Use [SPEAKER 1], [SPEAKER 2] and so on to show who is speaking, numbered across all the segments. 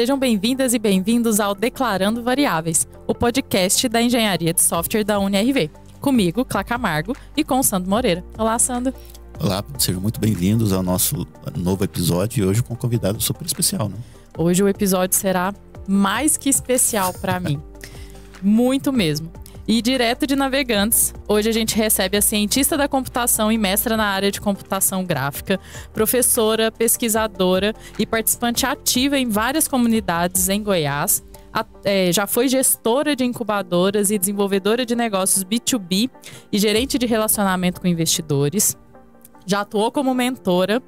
[SPEAKER 1] Sejam bem-vindas e bem-vindos ao Declarando Variáveis, o podcast da Engenharia de Software da UniRV. Comigo, Clá Camargo, e com Sandro Moreira. Olá, Sandro.
[SPEAKER 2] Olá, sejam muito bem-vindos ao nosso novo episódio e hoje com um convidado super especial, né?
[SPEAKER 1] Hoje o episódio será mais que especial para mim. Muito mesmo. E direto de Navegantes, hoje a gente recebe a cientista da computação e mestra na área de computação gráfica, professora, pesquisadora e participante ativa em várias comunidades em Goiás. É, já foi gestora de incubadoras e desenvolvedora de negócios B2B e gerente de relacionamento com investidores. Já atuou como mentora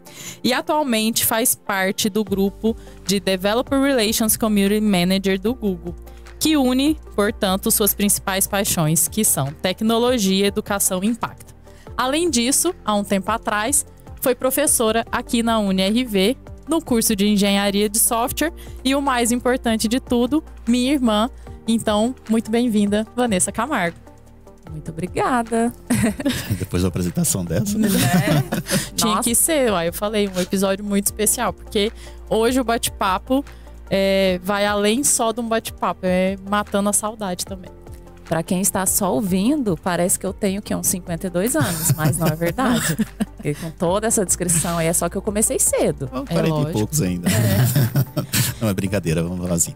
[SPEAKER 1] e atualmente faz parte do grupo de Developer Relations Community Manager do Google que une, portanto, suas principais paixões, que são tecnologia, educação e impacto. Além disso, há um tempo atrás, foi professora aqui na UniRV, no curso de engenharia de software, e o mais importante de tudo, minha irmã. Então, muito bem-vinda, Vanessa Camargo. Muito obrigada.
[SPEAKER 2] Depois da apresentação dessa. Né?
[SPEAKER 1] Tinha Nossa. que ser, ó, eu falei, um episódio muito especial, porque hoje o bate-papo é, vai além só de um bate-papo, é matando a saudade também.
[SPEAKER 3] Para quem está só ouvindo, parece que eu tenho que uns 52 anos, mas não é verdade. E com toda essa descrição aí, é só que eu comecei cedo. Oh, 40 é lógico. e poucos
[SPEAKER 2] ainda. É. não, é brincadeira, vamos falar assim.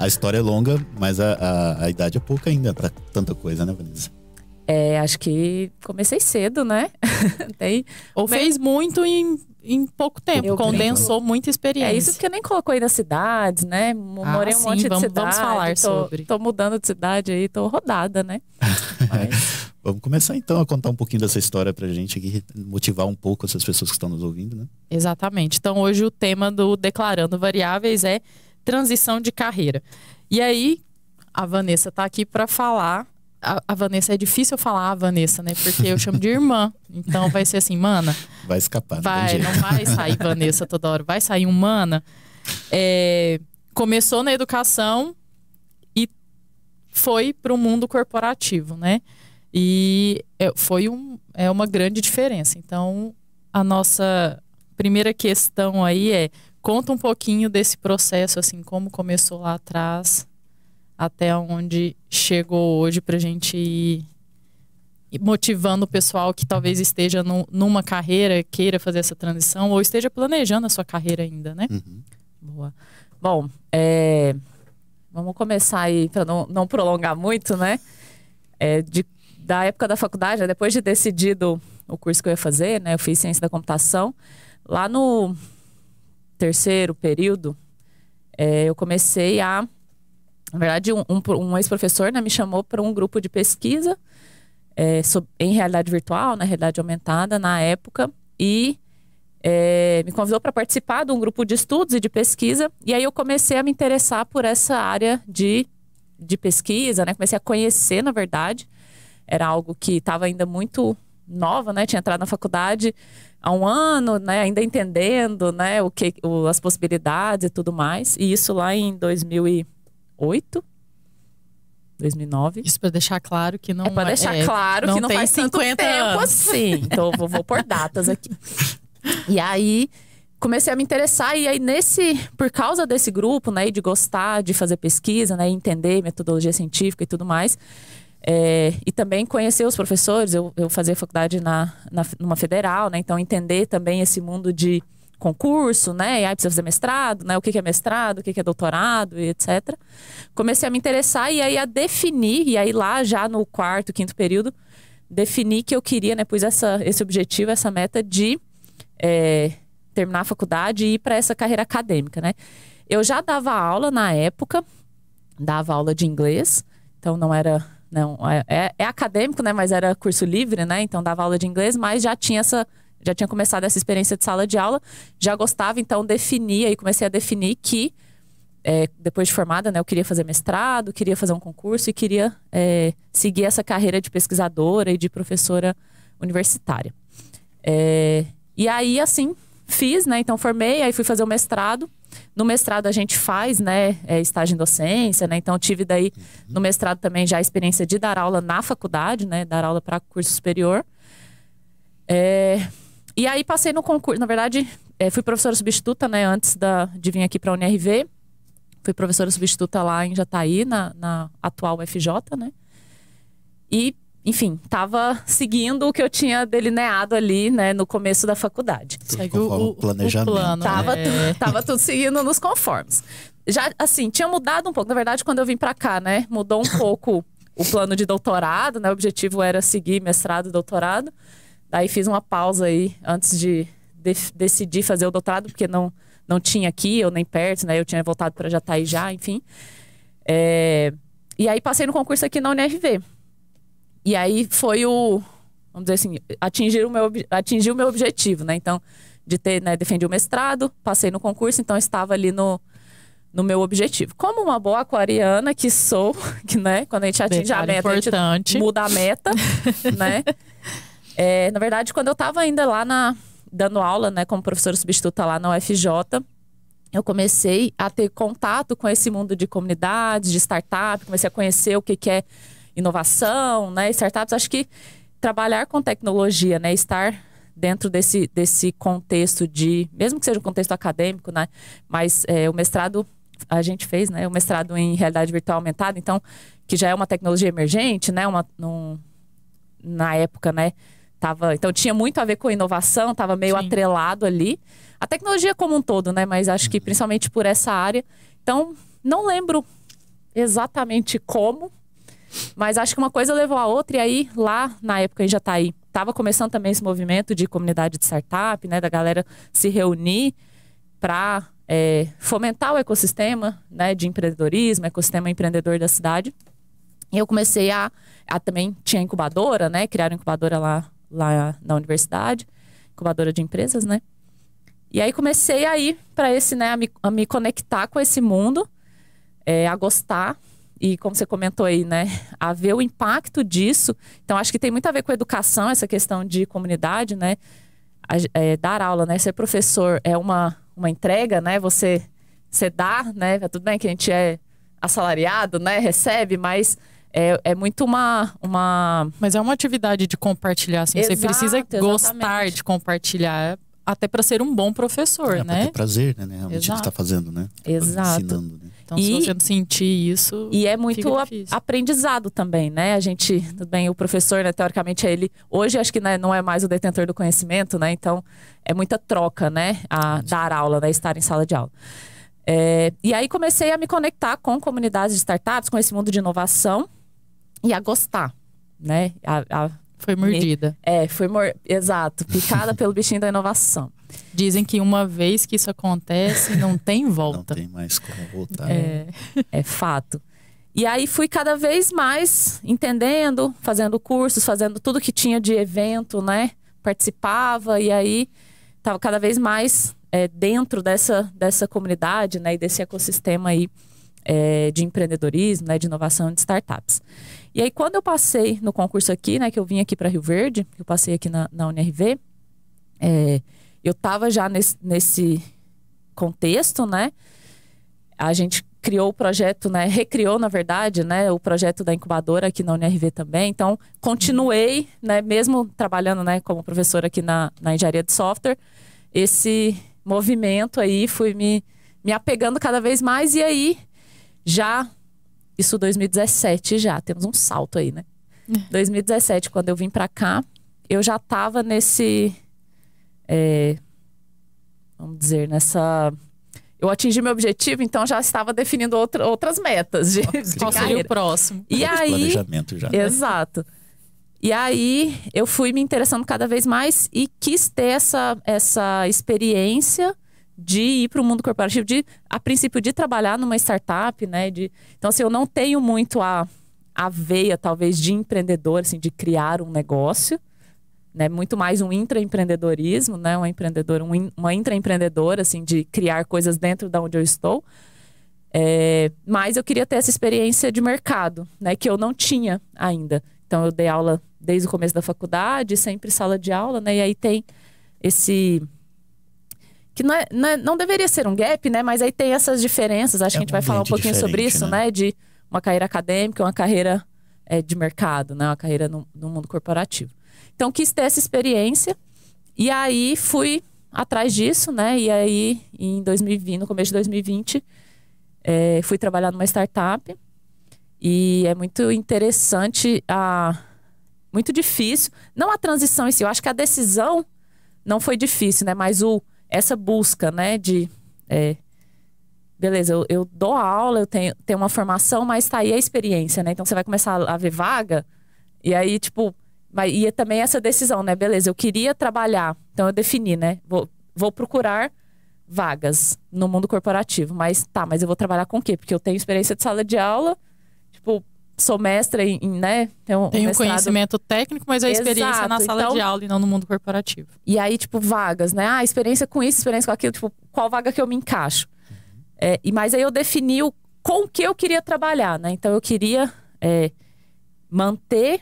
[SPEAKER 2] A, a história é longa, mas a, a, a idade é pouca ainda para tanta coisa, né,
[SPEAKER 1] Vanessa?
[SPEAKER 3] É, acho que comecei cedo, né? Tem,
[SPEAKER 1] Ou mas... fez muito em, em pouco tempo, eu condensou muita é experiência. É isso que eu nem colocou aí nas
[SPEAKER 3] cidades, né? Ah, morei ah, um sim, monte de vamos, cidade. Vamos falar tô, sobre. Tô mudando de cidade aí, tô rodada, né?
[SPEAKER 2] Mas... vamos começar então a contar um pouquinho dessa história pra gente aqui, motivar um pouco essas pessoas que estão nos ouvindo, né?
[SPEAKER 1] Exatamente. Então hoje o tema do Declarando Variáveis é transição de carreira. E aí, a Vanessa está aqui para falar a, a, Vanessa é difícil eu falar a Vanessa, né? Porque eu chamo de irmã. Então vai ser assim, mana. Vai escapar. Vai, não, não vai sair Vanessa toda hora. Vai sair humana. mana. É, começou na educação e foi para o mundo corporativo, né? E é, foi um, é uma grande diferença. Então, a nossa primeira questão aí é conta um pouquinho desse processo, assim, como começou lá atrás até onde chegou hoje para a gente ir motivando o pessoal que talvez esteja no, numa carreira, queira fazer essa transição ou esteja planejando a sua carreira ainda, né?
[SPEAKER 3] Uhum. Boa. Bom, é, vamos começar aí para não, não, prolongar muito, né? É, de, da época da faculdade, né? depois de decidido o curso que eu ia fazer, né? Eu fiz ciência da computação. Lá no terceiro período, é, eu comecei a na verdade, um, um, um ex-professor né, me chamou para um grupo de pesquisa é, sobre, em realidade virtual, na né, realidade aumentada, na época, e é, me convidou para participar de um grupo de estudos e de pesquisa. E aí eu comecei a me interessar por essa área de, de pesquisa, né? Comecei a conhecer, na verdade. Era algo que estava ainda muito nova, né? Tinha entrado na faculdade há um ano, né? Ainda entendendo, né? O que, o, as possibilidades e tudo mais. E isso lá em 2000 e 2008. 2009. Isso para deixar claro que não é para é- deixar é, claro não que não faz 50 tempo anos. assim. Então vou, vou por datas aqui. E aí comecei a me interessar e aí nesse por causa desse grupo, né, de gostar de fazer pesquisa, né, entender metodologia científica e tudo mais, é, e também conhecer os professores. Eu, eu fazia faculdade na, na numa federal, né, então entender também esse mundo de concurso, né? E aí precisa fazer mestrado, né? O que, é mestrado, o que, que é doutorado, e etc. Comecei a me interessar e aí a definir, e aí lá já no quarto, quinto período, defini que eu queria, né? Pus essa, esse objetivo, essa meta de é, terminar a faculdade e ir para essa carreira acadêmica, né? Eu já dava aula na época, dava aula de inglês, então não era. Não, é, é, é acadêmico, né? Mas era curso livre, né? Então dava aula de inglês, mas já tinha essa já tinha começado essa experiência de sala de aula, já gostava, então definia e comecei a definir que, é, depois de formada, né, eu queria fazer mestrado, queria fazer um concurso e queria é, seguir essa carreira de pesquisadora e de professora universitária. É, e aí, assim, fiz, né, então formei, aí fui fazer o mestrado. No mestrado a gente faz, né, é, estágio em docência, né, então tive daí no mestrado também já a experiência de dar aula na faculdade, né, dar aula para curso superior. É, e aí passei no concurso. Na verdade, é, fui professora substituta, né? Antes da, de vir aqui para a UNRV. Fui professora substituta lá em Jataí, na, na atual FJ, né? E, enfim, estava seguindo o que eu tinha delineado ali, né? No começo da faculdade. Segue o, o planejamento. O plano, tava, é. tava tudo seguindo nos conformes. Já, assim, tinha mudado um pouco. Na verdade, quando eu vim para cá, né? Mudou um pouco o plano de doutorado, né? O objetivo era seguir mestrado e doutorado. Daí fiz uma pausa aí antes de, de decidir fazer o doutorado, porque não, não tinha aqui, eu nem perto, né? Eu tinha voltado para Jataí já, enfim. É, e aí passei no concurso aqui na UNRV. E aí foi o, vamos dizer assim, atingir o meu, atingir o meu objetivo, né? Então, de ter, né, o mestrado, passei no concurso, então estava ali no, no meu objetivo. Como uma boa aquariana que sou, que, né, quando a gente atinge Detalhe a meta, importante. a gente muda a meta, né? É, na verdade, quando eu estava ainda lá na, dando aula, né, como professora substituta lá na UFJ, eu comecei a ter contato com esse mundo de comunidades, de startup, comecei a conhecer o que, que é inovação, né, startups. Acho que trabalhar com tecnologia, né, estar dentro desse, desse contexto de, mesmo que seja um contexto acadêmico, né, mas é, o mestrado a gente fez, né, o mestrado em realidade virtual aumentada, então que já é uma tecnologia emergente, né, uma, num, na época, né, Tava, então tinha muito a ver com inovação, estava meio Sim. atrelado ali. A tecnologia como um todo, né? Mas acho que uhum. principalmente por essa área. Então, não lembro exatamente como, mas acho que uma coisa levou a outra. E aí, lá na época, já tá aí. Tava começando também esse movimento de comunidade de startup, né? Da galera se reunir para é, fomentar o ecossistema né, de empreendedorismo, ecossistema empreendedor da cidade. E eu comecei a, a também tinha incubadora, né? Criaram incubadora lá lá na universidade, incubadora de empresas, né? E aí comecei a ir para esse, né, a me, a me, conectar com esse mundo, é, a gostar e como você comentou aí, né, a ver o impacto disso. Então acho que tem muito a ver com a educação essa questão de comunidade, né? A, é, dar aula, né? Ser professor é uma uma entrega, né? Você você dá, né? Tá tudo bem que a gente é assalariado, né? Recebe, mas é, é muito uma, uma. Mas é uma atividade de compartilhar, assim. Exato, você precisa exatamente. gostar
[SPEAKER 1] de compartilhar até para ser um bom professor, é, né? É
[SPEAKER 2] prazer, né? né realmente gente que está fazendo, né?
[SPEAKER 1] Exato.
[SPEAKER 3] Ensinando, né? Então, e, se você não
[SPEAKER 1] sentir isso. E é muito a,
[SPEAKER 3] aprendizado também, né? A gente, tudo bem, o professor, né, teoricamente, é ele. Hoje, acho que né, não é mais o detentor do conhecimento, né? Então, é muita troca, né? A, dar aula, né? Estar em sala de aula. É, e aí comecei a me conectar com comunidades de startups, com esse mundo de inovação e a gostar, né? A, a foi mordida. É, foi mor... exato, picada pelo
[SPEAKER 1] bichinho da inovação. Dizem que uma vez que isso acontece, não tem volta. Não tem mais como voltar. É, é fato.
[SPEAKER 3] E aí fui cada vez mais entendendo, fazendo cursos, fazendo tudo que tinha de evento, né? Participava e aí estava cada vez mais é, dentro dessa, dessa comunidade, né? E desse ecossistema aí é, de empreendedorismo, né, de inovação de startups. E aí, quando eu passei no concurso aqui, né, que eu vim aqui para Rio Verde, eu passei aqui na, na UNRV, é, eu estava já nesse, nesse contexto, né? A gente criou o projeto, né? Recriou, na verdade, né? O projeto da incubadora aqui na UNRV também. Então, continuei, né? Mesmo trabalhando, né? Como professora aqui na, na engenharia de software, esse movimento aí fui me, me apegando cada vez mais. E aí, já, isso 2017 já, temos um salto aí, né? 2017, quando eu vim para cá, eu já tava nesse. É, vamos dizer, nessa. Eu atingi meu objetivo, então já estava definindo outra, outras metas de, de carreira. próximo. E Todo aí, planejamento já. Né? Exato. E aí eu fui me interessando cada vez mais e quis ter essa, essa experiência de ir para o mundo corporativo, de a princípio de trabalhar numa startup, né? De, então assim, eu não tenho muito a, a veia talvez de empreendedor, assim, de criar um negócio, né? Muito mais um intraempreendedorismo, né? Um empreendedor, um uma intraempreendedora, assim, de criar coisas dentro da de onde eu estou. É, mas eu queria ter essa experiência de mercado, né? Que eu não tinha ainda. Então eu dei aula desde o começo da faculdade, sempre sala de aula, né? E aí tem esse que não, é, não, é, não, deveria ser um gap, né? Mas aí tem essas diferenças. Acho é que a gente um vai falar um pouquinho sobre isso, né? né? De uma carreira acadêmica, uma carreira é, de mercado, né? Uma carreira no, no, mundo corporativo. Então quis ter essa experiência e aí fui atrás disso, né? E aí em 2020, no começo de 2020, é, fui trabalhar numa startup e é muito interessante a muito difícil, não a transição em si. Eu acho que a decisão não foi difícil, né? Mas o essa busca, né, de é, beleza, eu, eu, dou aula, eu tenho, tenho uma formação, mas tá aí a experiência, né? Então você vai começar a, ver vaga, e aí, tipo, mas e é também essa decisão, né? Beleza, eu queria trabalhar, então eu defini, né? Vou, vou procurar vagas no mundo corporativo, mas tá, mas eu vou trabalhar com o quê? Porque eu tenho experiência de sala de aula, sou mestra em, né? Tem um, conhecimento técnico, mas a experiência Exato. na sala então... de aula
[SPEAKER 1] e não no mundo corporativo.
[SPEAKER 3] E aí, tipo, vagas, né? Ah, experiência com isso, experiência com aquilo, tipo, qual vaga que eu me encaixo? É, e Mas aí eu defini o, com o que eu queria trabalhar, né? Então eu queria é, manter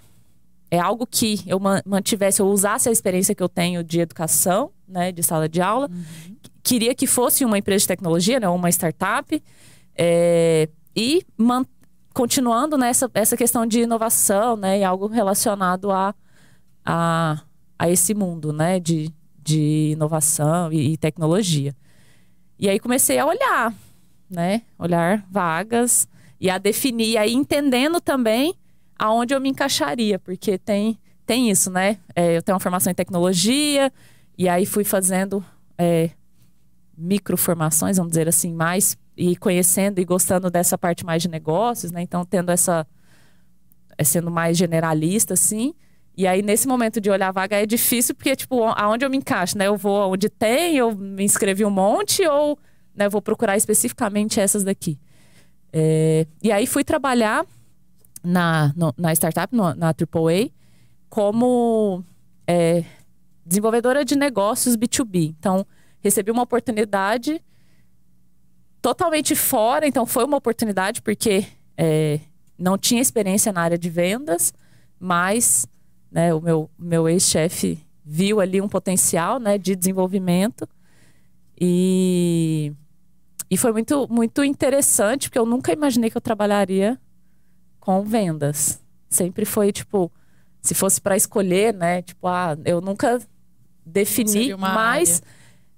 [SPEAKER 3] é algo que eu mantivesse, eu usasse a experiência que eu tenho de educação, né, de sala de aula. Uhum. Queria que fosse uma empresa de tecnologia, né, uma startup, é, e manter continuando nessa né, essa questão de inovação, né, e algo relacionado a, a, a esse mundo, né, de, de inovação e, e tecnologia. E aí comecei a olhar, né, olhar vagas e a definir, aí entendendo também aonde eu me encaixaria, porque tem tem isso, né? É, eu tenho uma formação em tecnologia e aí fui fazendo é, microformações, vamos dizer assim, mais e conhecendo e gostando dessa parte mais de negócios, né? Então, tendo essa. É, sendo mais generalista, assim. E aí, nesse momento de olhar a vaga, é difícil, porque, tipo, aonde eu me encaixo, né? Eu vou onde tem, eu me inscrevi um monte, ou né, vou procurar especificamente essas daqui. É, e aí fui trabalhar na, no, na startup, no, na AAA, como é, desenvolvedora de negócios B2B. Então, recebi uma oportunidade totalmente fora, então foi uma oportunidade, porque é, não tinha experiência na área de vendas, mas né, o meu, meu ex-chefe viu ali um potencial né, de desenvolvimento. E, e foi muito, muito interessante, porque eu nunca imaginei que eu trabalharia com vendas. Sempre foi tipo, se fosse para escolher, né? Tipo, ah, eu nunca defini, mas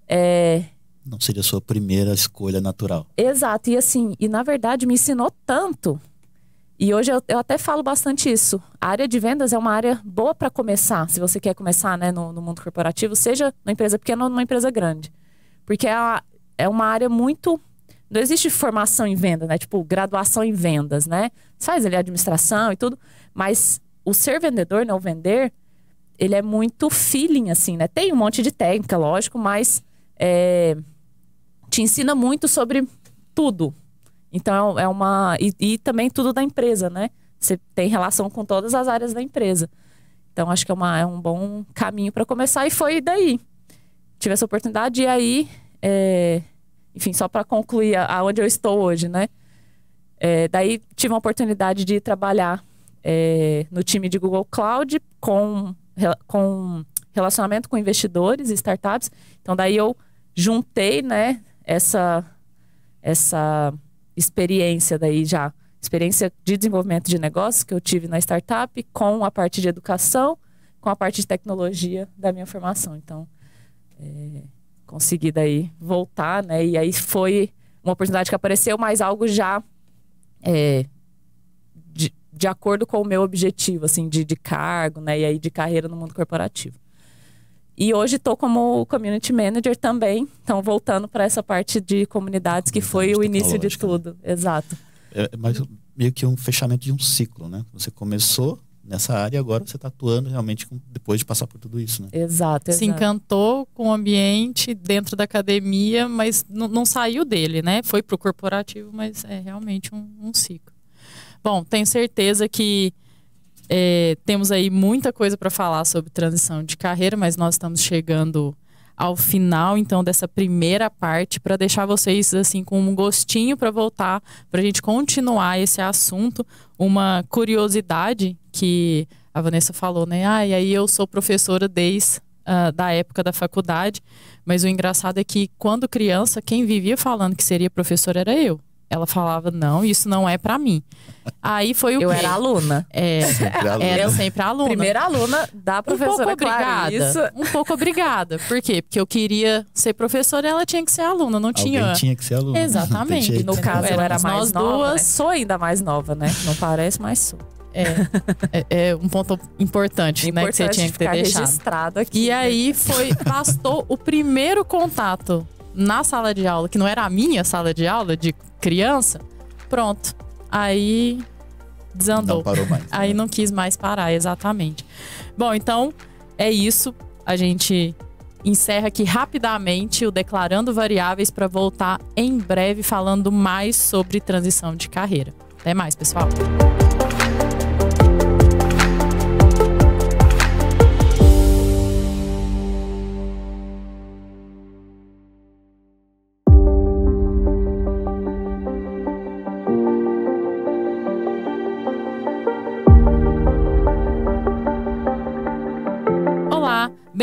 [SPEAKER 3] é,
[SPEAKER 2] não seria a sua primeira escolha natural.
[SPEAKER 3] Exato, e assim, e na verdade me ensinou tanto. E hoje eu, eu até falo bastante isso. A área de vendas é uma área boa para começar, se você quer começar né, no, no, mundo corporativo, seja numa empresa pequena ou numa empresa grande. Porque é, é uma área muito. Não existe formação em venda, né? Tipo, graduação em vendas, né? Você faz ali administração e tudo, mas o ser vendedor, não né, vender, ele é muito feeling, assim, né? Tem um monte de técnica, lógico, mas é, te ensina muito sobre tudo. Então é, é uma. E, e, também tudo da empresa, né? Você tem relação com todas as áreas da empresa. Então acho que é, uma, é um bom caminho para começar. E foi daí. Tive essa oportunidade e aí. É... Enfim, só para concluir aonde eu estou hoje, né? É, daí tive uma oportunidade de trabalhar é, no time de Google Cloud com, com relacionamento com investidores e startups. Então daí eu juntei, né? essa essa experiência daí já, experiência de desenvolvimento de negócios que eu tive na startup com a parte de educação, com a parte de tecnologia da minha formação. Então, é, consegui daí voltar, né? E aí foi uma oportunidade que apareceu, mas algo já é, de, de acordo com o meu objetivo, assim, de, de cargo, né? E aí de carreira no mundo corporativo. E hoje estou como community manager também, então voltando para essa parte de comunidades que foi o início de né? tudo, exato.
[SPEAKER 2] É, é mas meio que um fechamento de um ciclo, né? Você começou nessa área e agora você está atuando realmente com, depois de passar por tudo isso, né?
[SPEAKER 3] Exato,
[SPEAKER 1] exato. Se encantou com o ambiente dentro da academia, mas não saiu dele, né? Foi para o corporativo, mas é realmente um, um ciclo. Bom, tenho certeza que é, temos aí muita coisa para falar sobre transição de carreira, mas nós estamos chegando ao final então dessa primeira parte para deixar vocês assim com um gostinho para voltar para a gente continuar esse assunto, uma curiosidade que a Vanessa falou, né? Ah, e aí eu sou professora desde Uh, da época da faculdade, mas o engraçado é que quando criança, quem vivia falando que seria professor era eu. Ela falava, não, isso não é para mim. Aí foi o Eu quê? era aluna. É, sempre aluna. Era sempre aluna. Primeira aluna da professora um pouco é obrigada, Um pouco obrigada. Por quê? Porque eu queria ser professora e ela tinha que ser aluna, não Alguém tinha. tinha que ser aluna. Exatamente. no caso, ela era mais nós nova, né? duas. Né? Sou
[SPEAKER 3] ainda mais nova, né? Não parece, mas sou. É, é, é, um ponto importante, importante, né? Que você tinha que ter deixado.
[SPEAKER 1] aqui. E né? aí foi, bastou o primeiro contato na sala de aula, que não era a minha sala de aula de criança, pronto. Aí desandou. Não parou mais. Aí né? não quis mais parar, exatamente. Bom, então é isso. A gente encerra aqui rapidamente o Declarando Variáveis para voltar em breve falando mais sobre transição de carreira. Até mais, pessoal.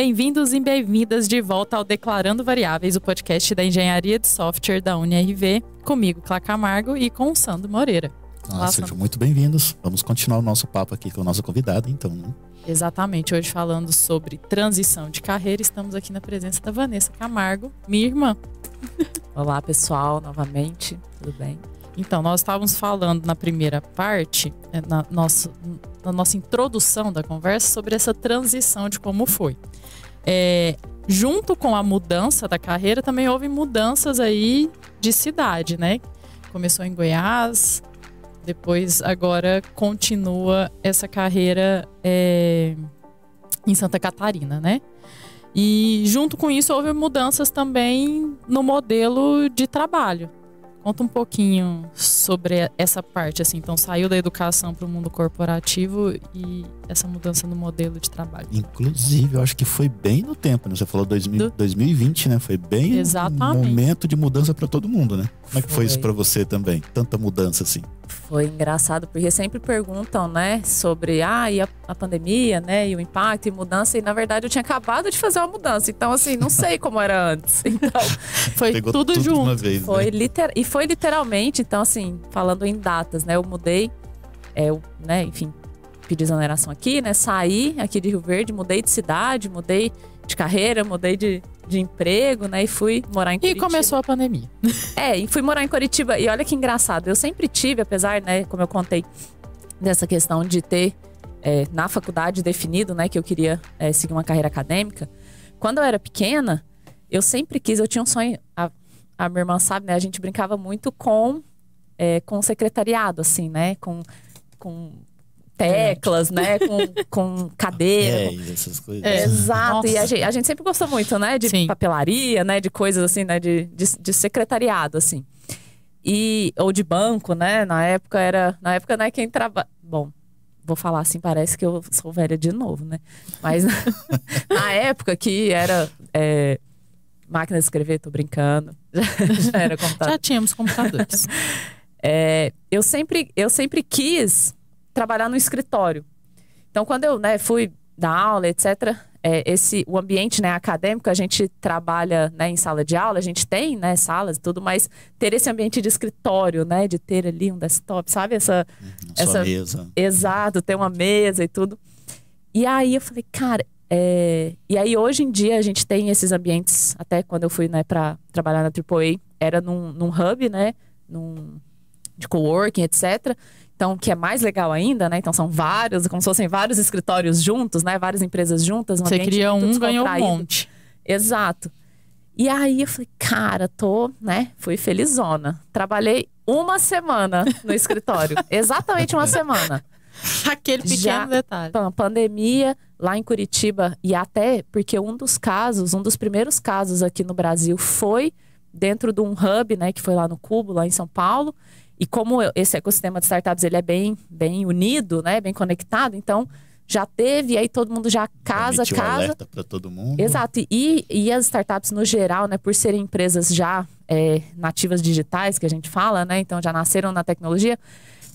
[SPEAKER 1] Bem-vindos e bem-vindas de volta ao Declarando Variáveis, o podcast da Engenharia de Software da UniRV, comigo, Clá Camargo, e com o Sandro Moreira. Olá, Sejam Sandro.
[SPEAKER 2] muito bem-vindos. Vamos continuar o nosso papo aqui com a nossa
[SPEAKER 3] convidada, então. Né?
[SPEAKER 1] Exatamente, hoje falando sobre transição de carreira, estamos aqui na presença da Vanessa Camargo, minha irmã.
[SPEAKER 3] Olá, pessoal, novamente, tudo
[SPEAKER 1] bem? Então, nós estávamos falando na primeira parte, né, na nosso, na nossa introdução da conversa sobre essa transição de como foi. É, junto com a mudança da carreira, também houve mudanças aí de cidade, né? Começou em Goiás, depois agora continua essa carreira é, em Santa Catarina, né? E junto com isso houve mudanças também no modelo de trabalho. Conta um pouquinho sobre essa parte, assim, então saiu da educação para o mundo corporativo e essa mudança no modelo de trabalho.
[SPEAKER 2] Inclusive, eu acho que foi bem no tempo, né? Você falou 2000, Do... 2020, né? Foi bem Exatamente. um momento de mudança para todo mundo, né? Como é que foi, isso para você também? Tanta mudança assim.
[SPEAKER 3] Foi engraçado, porque sempre perguntam, né, sobre ah, e a, a, pandemia, né, e o impacto e mudança. E na verdade eu tinha acabado de fazer uma mudança, então assim, não sei como era antes. Então, foi tudo, tudo, junto. Vez, né? foi né? literal. E foi foi literalmente, então, assim, falando em datas, né? Eu mudei, é, eu, né, enfim, pedi exoneração aqui, né? Saí aqui de Rio Verde, mudei de cidade, mudei de carreira, mudei de, de emprego, né? E fui morar em Curitiba. E começou a pandemia. É, e fui morar em Curitiba. E olha que engraçado, eu sempre tive, apesar, né, como eu contei, dessa questão de ter é, na faculdade definido, né, que eu queria é, seguir uma carreira acadêmica. Quando eu era pequena, eu sempre quis, eu tinha um sonho, a, a minha irmã sabe, né? A gente brincava muito com é, com secretariado, assim, né? Com, com teclas, é. né? Com, com cadeira. É, essas coisas. É, exato. Nossa. E a gente, a gente, sempre gostou muito, né? De Sim. papelaria, né? De coisas assim, né? De, de, de, secretariado, assim. E, ou de banco, né? Na época era. Na época, né, quem trabalha. Bom, vou falar assim, parece que eu sou velha de novo, né? Mas na época que era. É, máquina de escrever, tô brincando. Já, já era computador. já tínhamos computadores. é, eu, sempre, eu sempre quis trabalhar no escritório. Então, quando eu né, fui dar aula, etc., é, esse, o ambiente né, acadêmico, a gente trabalha né, em sala de aula, a gente tem né, salas e tudo, mas ter esse ambiente de escritório, né, de ter ali um desktop, sabe? Essa, uhum. essa mesa. Exato, ter uma mesa e tudo. E aí eu falei, cara, é, e aí, hoje em dia, a gente tem esses ambientes, até quando eu fui né, para trabalhar na AAA, era num, num hub, né? Num, de coworking, etc. Então, que é mais legal ainda, né? Então, são vários, como se fossem vários escritórios juntos, né? Várias empresas juntas. Um Você cria um, ganhou um monte. Exato. E aí, eu falei, cara, tô, né? Fui felizona. Trabalhei uma semana no escritório. Exatamente uma semana. Aquele pequeno Já, detalhe. Pandemia lá em Curitiba e até porque um dos casos, um dos primeiros casos aqui no Brasil foi dentro de um hub, né, que foi lá no Cubo, lá em São Paulo. E como esse ecossistema de startups ele é bem, bem unido, né, bem conectado, então já teve, e aí todo mundo já casa, Emitiu casa. alerta
[SPEAKER 2] para todo mundo.
[SPEAKER 3] Exato. E, e as startups no geral, né, por serem empresas já é, nativas digitais, que a gente fala, né, então já nasceram na tecnologia,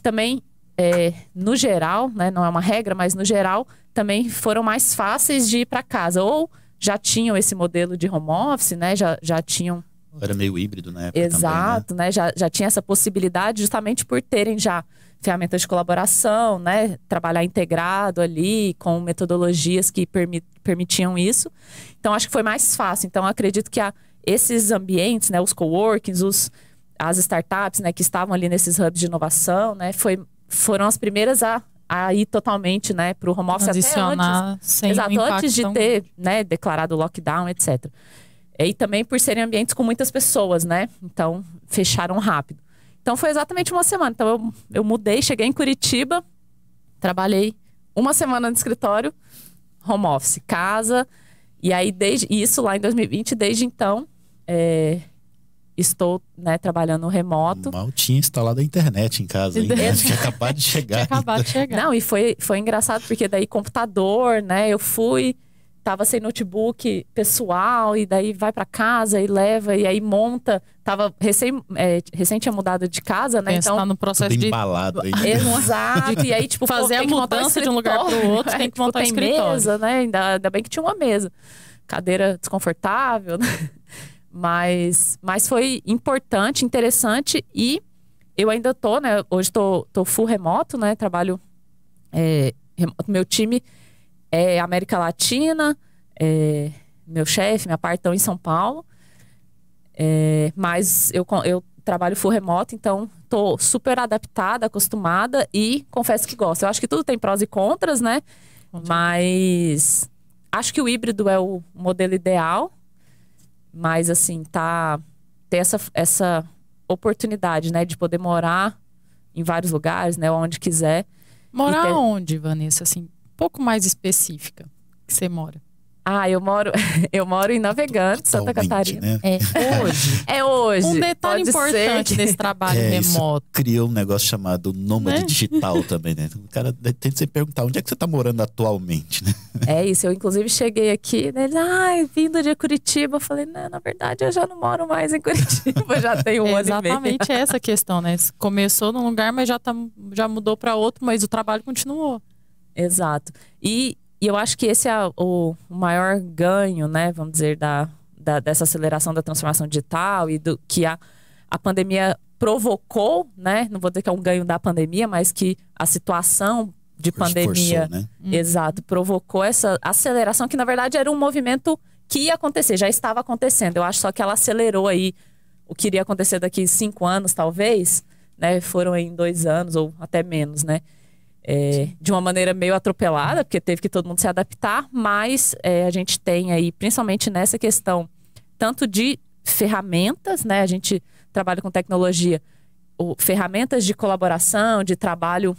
[SPEAKER 3] também é, no geral, né, não é uma regra, mas no geral, também foram mais fáceis de ir para casa. Ou já tinham esse modelo de home office, né, já, já tinham.
[SPEAKER 2] Era meio híbrido na época.
[SPEAKER 3] Exato, também, né? né? Já, já tinha essa possibilidade justamente por terem já ferramentas de colaboração, né? Trabalhar integrado ali, com metodologias que permitiam isso. Então, acho que foi mais fácil. Então, acredito que a, esses ambientes, né? Os coworkings, os, as startups, né? Que estavam ali nesses hubs de inovação, né? Foi foram as primeiras a, a ir totalmente né, para o home office Adicionar até antes. Sem exato, um antes de ter né, declarado lockdown, etc. E também por serem ambientes com muitas pessoas, né? Então, fecharam rápido. Então, foi exatamente uma semana. Então, eu, eu mudei, cheguei em Curitiba, trabalhei uma semana no escritório, home office, casa. E aí, desde isso lá em 2020, desde então, é, estou né, trabalhando remoto. Mal tinha
[SPEAKER 2] instalado a internet em casa, hein? tinha acabado de chegar. tinha acabado de
[SPEAKER 3] chegar. Não, e foi, foi engraçado, porque daí computador, né? Eu fui, tava sem notebook pessoal, e daí vai para casa e leva, e aí monta. Tava recém, é, recém tinha mudado de casa, né? então tá no processo tudo de... embalado aí. Exato. e aí, tipo, fazer pô, a mudança de um lugar pro outro, tem que é, montar tipo, um mesa, né? Ainda, ainda bem que tinha uma mesa. Cadeira desconfortável, né? Mas, mas foi importante, interessante e eu ainda tô, né? Hoje tô, tô full remoto, né? Trabalho é, remoto. Meu time é América Latina, é, meu chefe, minha parte em São Paulo. É, mas eu, eu trabalho full remoto, então tô super adaptada, acostumada e confesso que gosto. Eu acho que tudo tem prós e contras, né? Mas acho que o híbrido é o modelo ideal. Mas, assim, tá. Ter essa, essa oportunidade, né? De poder morar em vários lugares, né? Onde quiser. Morar ter... onde, Vanessa? Assim, um
[SPEAKER 1] pouco mais específica que você mora. Ah, eu moro, eu moro em Navegante,
[SPEAKER 3] tá Santa Catarina. Né? É hoje.
[SPEAKER 1] É hoje. Um detalhe Pode importante nesse desse trabalho é,
[SPEAKER 3] remoto.
[SPEAKER 2] criou um negócio chamado nômade né? digital também, né? O cara tem que se perguntar onde é que você está morando atualmente, né?
[SPEAKER 3] É isso. Eu, inclusive, cheguei aqui, né? Ele, ah, vindo de Curitiba. Eu falei, não, na verdade, eu já não moro mais em Curitiba,
[SPEAKER 1] já tem um é ano Exatamente essa questão, né?
[SPEAKER 3] Começou num lugar, mas já, tá, já mudou para outro, mas o trabalho continuou. Exato. E e eu acho que esse é o maior ganho, né, vamos dizer, da, da dessa aceleração da transformação digital e do que a, a pandemia provocou, né? Não vou dizer que é um ganho da pandemia, mas que a situação de pandemia, forçou, né? Uhum. exato, provocou essa aceleração que na verdade era um movimento que ia acontecer, já estava acontecendo. Eu acho só que ela acelerou aí o que iria acontecer daqui cinco anos, talvez, né? Foram em dois anos ou até menos, né? é, de uma maneira meio atropelada, porque teve que todo mundo se adaptar, mas é, a gente tem aí, principalmente nessa questão, tanto de ferramentas, né? A gente trabalha com tecnologia, o, ferramentas de colaboração, de trabalho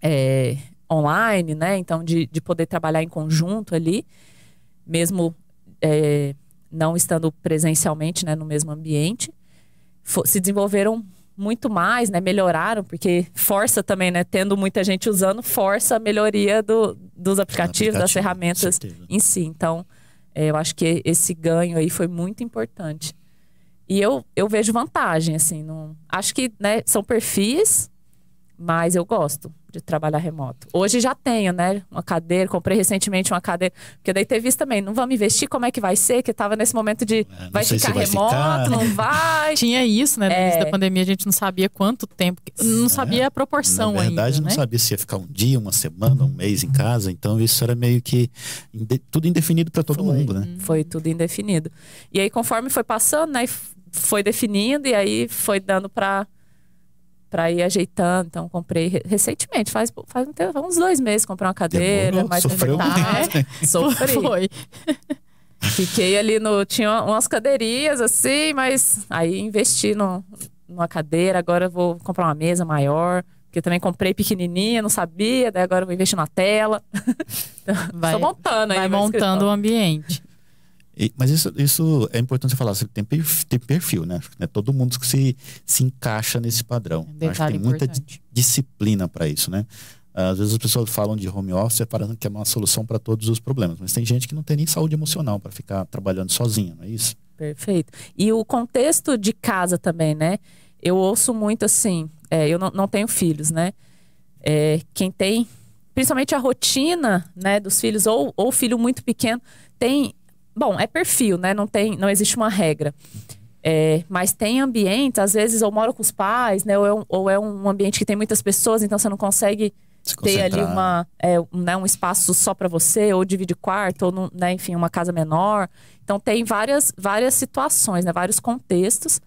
[SPEAKER 3] é, online, né? Então, de, de poder trabalhar em conjunto ali, mesmo é, não estando presencialmente né, no mesmo ambiente, se desenvolveram muito mais, né? Melhoraram, porque força também, né? Tendo muita gente usando, força a melhoria do, dos aplicativos, Aplicativo, das ferramentas em si. Então, é, eu acho que esse ganho aí foi muito importante. E eu, eu vejo vantagem, assim. Não... Acho que né, são perfis mas eu gosto de trabalhar remoto. Hoje já tenho, né? Uma cadeira, comprei recentemente uma cadeira, porque daí teve isso também. Não vamos investir, como é que vai ser? Que tava nesse momento de é, vai ficar vai remoto, ficar. não né? vai. Tinha isso, né? No é... início da é. pandemia a gente não sabia
[SPEAKER 1] quanto tempo, não é. sabia a proporção Na verdade, ainda, não né? sabia
[SPEAKER 2] se ia ficar um dia, uma semana, um mês em casa. Então isso era meio que tudo indefinido para todo foi. mundo, né? Uhum.
[SPEAKER 3] Foi tudo indefinido. E aí conforme foi passando, né? Foi definindo e aí foi dando para para ir ajeitando. Então, comprei recentemente, faz, faz um tempo, uns dois meses, comprei uma cadeira, Demorou, mais sofreu né?
[SPEAKER 1] Sofri. Foi.
[SPEAKER 3] Fiquei ali no. Tinha umas cadeirinhas assim, mas aí investi no, numa cadeira, agora vou comprar uma mesa maior. Porque também comprei pequenininha, não sabia, daí agora vou investir na tela. Então, vai,
[SPEAKER 1] montando aí. Vai montando escritório. o ambiente
[SPEAKER 2] mas isso, isso é importante falar, você tem, perfil, tem perfil, né? É todo mundo que se, se encaixa nesse padrão. É um acho que tem muita importante. disciplina para isso, né? Às vezes as pessoas falam de home office separando que é uma solução para todos os problemas, mas tem gente que não tem nem saúde emocional para ficar trabalhando sozinha, não
[SPEAKER 3] é isso? Perfeito. E o contexto de casa também, né? Eu ouço muito assim, é, eu não, não, tenho filhos, né? É, quem tem, principalmente a rotina né, dos filhos, ou, ou filho muito pequeno, tem Bom, é perfil, né? Não, tem, não existe uma regra. É, mas tem ambiente às vezes eu moro com os pais, né? Ou é um, ou é um ambiente que tem muitas pessoas, então você não consegue ter ali uma, é, um, né, um espaço só para você, ou dividir quarto, ou, né, enfim, uma casa menor. Então tem várias, várias situações, né, vários contextos.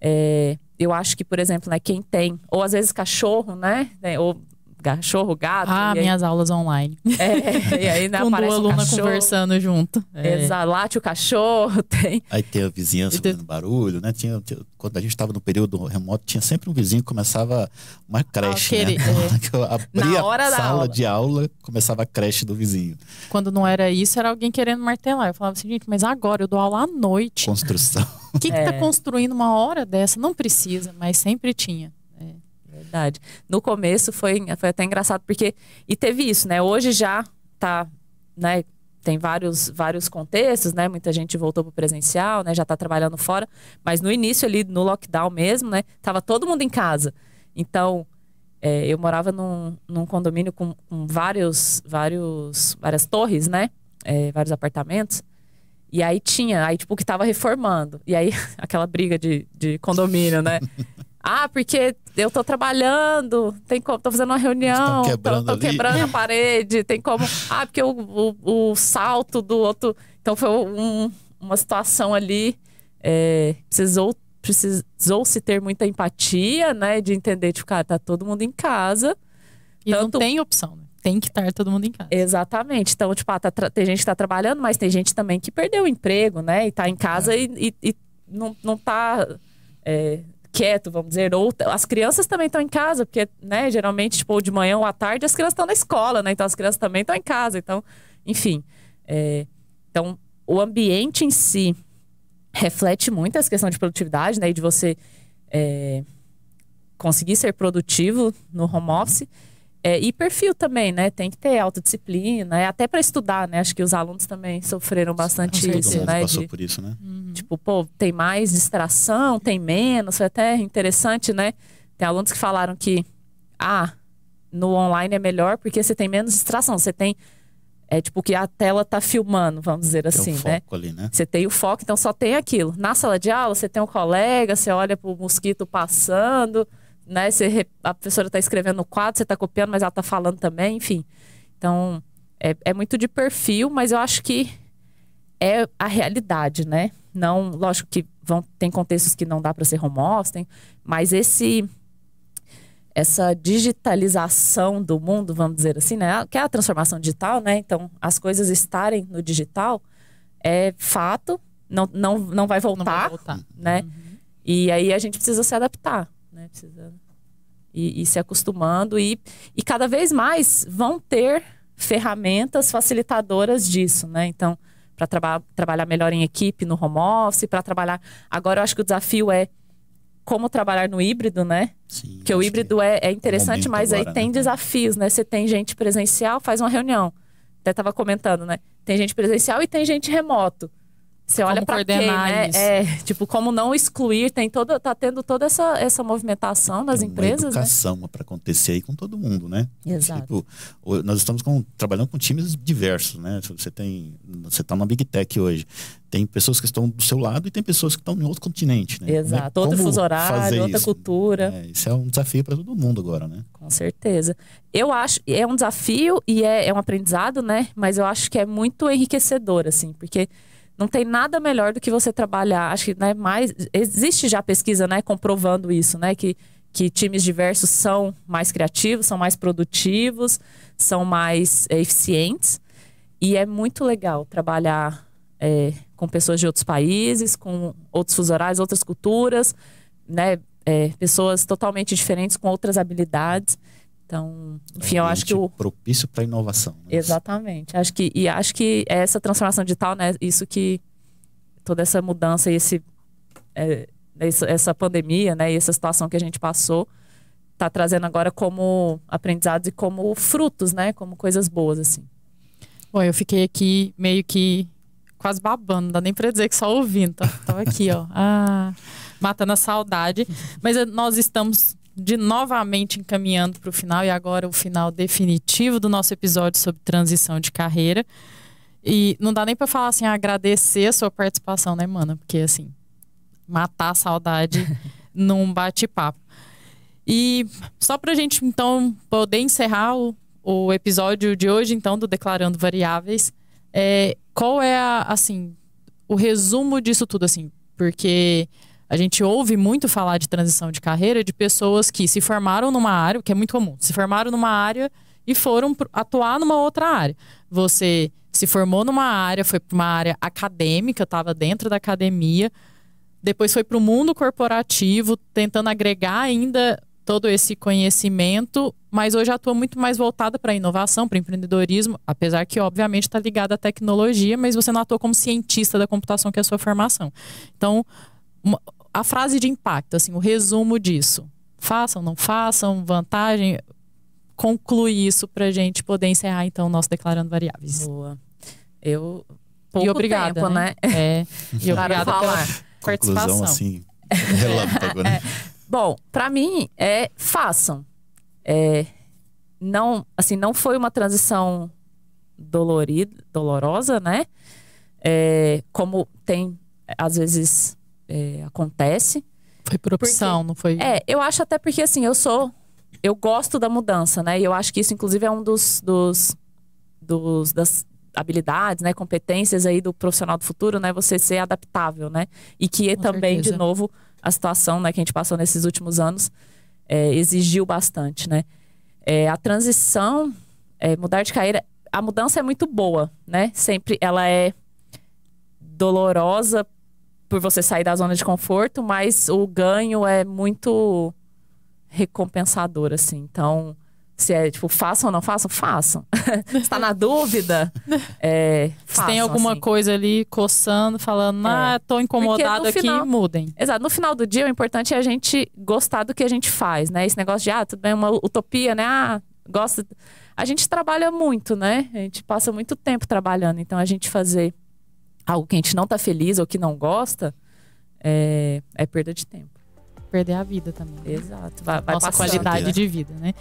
[SPEAKER 3] É, eu acho que, por exemplo, né, quem tem, ou às vezes cachorro, né, né ou cachorro, gato. Ah, minhas aí... aulas online. É, e aí né, aparece duas um conversando
[SPEAKER 1] junto. É.
[SPEAKER 3] Exato, o cachorro,
[SPEAKER 1] tem.
[SPEAKER 2] Aí tem a vizinhança tem... fazendo barulho, né? Tinha, tinha, quando a gente estava no período remoto, tinha sempre um vizinho que começava uma creche, ah, né? É. abria Na hora a sala aula. de aula, começava a creche do vizinho.
[SPEAKER 1] Quando não era isso, era alguém querendo martelar. Eu falava assim, gente, mas agora eu dou aula à
[SPEAKER 3] noite.
[SPEAKER 2] Construção.
[SPEAKER 1] O
[SPEAKER 3] que, está é. tá construindo uma hora dessa? Não precisa, mas sempre tinha. Verdade. No começo foi, foi até engraçado, porque. E teve isso, né? Hoje já tá, né? Tem vários, vários contextos, né? Muita gente voltou pro presencial, né? Já tá trabalhando fora. Mas no início ali, no lockdown mesmo, né? Tava todo mundo em casa. Então, é, eu morava num, num condomínio com, com, vários, vários, várias torres, né? É, vários apartamentos. E aí tinha, aí tipo, que tava reformando. E aí, aquela briga de, de condomínio, né? Ah, porque eu tô trabalhando, tem como, tô fazendo uma reunião, estou quebrando, tô, tô quebrando a parede, tem como. Ah, porque o, o, o salto do outro. Então foi um, uma situação ali. É, precisou, precisou se ter muita empatia, né? De entender, tipo, cara, tá todo mundo em casa. E tanto... não tem opção, né? Tem que estar todo mundo em casa. Exatamente. Então, tipo, ah, tá tra... tem gente que tá trabalhando, mas tem gente também que perdeu o emprego, né? E tá em casa é. e, e, e, não, não tá. É, quieto, vamos dizer. Ou as crianças também estão em casa, porque, né, geralmente, tipo, de manhã ou à tarde as crianças estão na escola, né? Então as crianças também estão em casa. Então, enfim. É, então, o ambiente em si reflete muito essa questão de produtividade, né? E de você é, conseguir ser produtivo no home office. É, e perfil também, né? Tem que ter autodisciplina, é, até para estudar, né? Acho que os alunos também sofreram bastante Sim, isso, né? Passou de, por
[SPEAKER 2] isso, né? Uhum.
[SPEAKER 3] Uhum. Tipo, pô, tem mais distração, tem menos, foi até interessante, né? Tem alunos que falaram que, ah, no online é melhor porque você tem menos distração, você tem é tipo que a tela tá filmando, vamos dizer tem assim, né? Ali, né? Você tem o foco, então só tem aquilo. Na sala de aula, você tem um colega, você olha pro mosquito passando, né? Você, a professora está escrevendo no quadro, você está copiando, mas ela está falando também, enfim. Então, é, é muito de perfil, mas eu acho que é a realidade, né? Não, lógico que vão, tem contextos que não dá para ser home office, tem, mas esse essa digitalização do mundo, vamos dizer assim, né? Que é a transformação digital, né? Então, as coisas estarem no digital é fato, não, não, não vai voltar, não vai voltar. né? Uhum. E aí a gente precisa se adaptar né? Precisando. E, e se acostumando. E, e cada vez mais vão ter ferramentas facilitadoras disso, né? Então, para traba trabalhar melhor em equipe no home office, para trabalhar. Agora eu acho que o desafio é como trabalhar no híbrido, né? que Porque o híbrido é, é, é interessante, mas agora, aí né, tem né? desafios, né? Você tem gente presencial, faz uma reunião. Até estava comentando, né? Tem gente presencial e tem gente remoto. Você olha para quem, né? Isso. É, tipo, como não excluir, tem toda, tá tendo toda essa, essa movimentação nas tem empresas, uma né? educação
[SPEAKER 2] né? para acontecer aí com todo mundo, né? Exato. Tipo, nós estamos com, trabalhando com times diversos, né? Você tem, você tá na Big Tech hoje. Tem pessoas que estão do seu lado e tem pessoas que estão em outro continente, né? Exato. É outro fuso horário, outra isso?
[SPEAKER 3] cultura. É,
[SPEAKER 2] isso é um desafio para todo mundo agora, né? Com
[SPEAKER 3] certeza. Eu acho, é um desafio e é, é um aprendizado, né? Mas eu acho que é muito enriquecedor, assim, porque não tem nada melhor do que você trabalhar. Acho que né, mais existe já pesquisa, né, comprovando isso, né, que que times diversos são mais criativos, são mais produtivos, são mais é, eficientes. E é muito legal trabalhar é, com pessoas de outros países, com outros fusos horários, outras culturas, né, é, pessoas totalmente diferentes com outras habilidades. Então, é enfim, eu acho que o
[SPEAKER 2] propício para inovação.
[SPEAKER 3] Né? Exatamente. Acho que e acho que é essa transformação digital, né, isso que toda essa mudança e esse é, essa, pandemia, né, e essa situação que a gente passou, está trazendo agora como aprendizados e como frutos, né? Como coisas boas, assim.
[SPEAKER 1] Bom, eu fiquei aqui meio que quase babando, não dá nem para dizer que só ouvindo. Tá? Tava aqui, ó. Ah, matando a saudade. Mas eh, nós estamos de novamente encaminhando para o final e agora o final definitivo do nosso episódio sobre transição de carreira. E não dá nem para falar assim, agradecer a sua participação, né, mana? Porque assim, matar a saudade num bate-papo. E só para a gente então poder encerrar o, o episódio de hoje, então, do Declarando Variáveis, é, qual é a, assim, o resumo disso tudo, assim? Porque a gente ouve muito falar de transição de carreira de pessoas que se formaram numa área, que é muito comum, se formaram numa área e foram atuar numa outra área. Você se formou numa área, foi para uma área acadêmica, estava dentro da academia, depois foi para o mundo corporativo, tentando agregar ainda todo esse conhecimento, mas hoje atua muito mais voltada para a inovação, para empreendedorismo, apesar que, obviamente, está ligada à tecnologia, mas você não atua como cientista da computação, que é a sua formação. Então, uma, a frase de impacto, assim, o resumo disso. Façam, não façam, vantagem. Conclui isso para a gente poder encerrar, então, o nosso
[SPEAKER 3] Declarando Variáveis. Boa. Eu. Pouco e obrigada. Tempo, né? né? É. E obrigada pela participação. Conclusão, assim,
[SPEAKER 2] relâmpago, né?
[SPEAKER 3] É. Bom, para mim, é façam. É, não, assim, não foi uma transição dolorida, dolorosa, né? É, como tem, às vezes, é, acontece. Foi por opção, porque, não foi? É, eu acho até porque assim, eu sou. Eu gosto da mudança, né? E eu acho que isso, inclusive, é um dos, dos, dos das, habilidades, né, competências aí do profissional do futuro, né, você ser adaptável, né? E que Com também, certeza. de novo, a situação, né, que a gente passou nesses últimos anos é, exigiu bastante, né? É, a transição, é, mudar de carreira, a mudança é muito boa, né? Sempre ela é dolorosa por você sair da zona de conforto, mas o ganho é muito recompensador, assim. Então, se é tipo, façam ou não façam, façam. está na dúvida, é, façam, Se tem alguma assim. coisa ali coçando, falando, é. ah, tô incomodado aqui, final, mudem. Exato. No final do dia, o importante é a gente gostar do que a gente faz, né? Esse negócio de, ah, tudo bem, é uma utopia, né? Ah, gosto. A gente trabalha muito, né? A gente passa muito tempo trabalhando. Então, a gente fazer algo que a gente não está feliz ou que não gosta, é, é perda de tempo perder a vida também. Né? Exato. Vai, vai Nossa qualidade né? de
[SPEAKER 1] vida, né?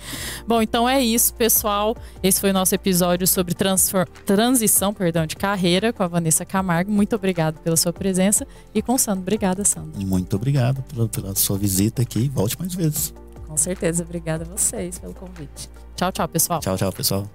[SPEAKER 1] Bom, então é isso, pessoal. Esse foi o nosso episódio sobre transição perdão, de carreira com a Vanessa Camargo. Muito obrigado pela sua presença e com o Sandro. Obrigada, Sandro.
[SPEAKER 2] Muito obrigado pela, pela sua visita aqui. Volte mais vezes.
[SPEAKER 1] Com
[SPEAKER 3] certeza. Obrigada a vocês pelo convite.
[SPEAKER 1] Tchau, tchau, pessoal. Tchau, tchau, pessoal.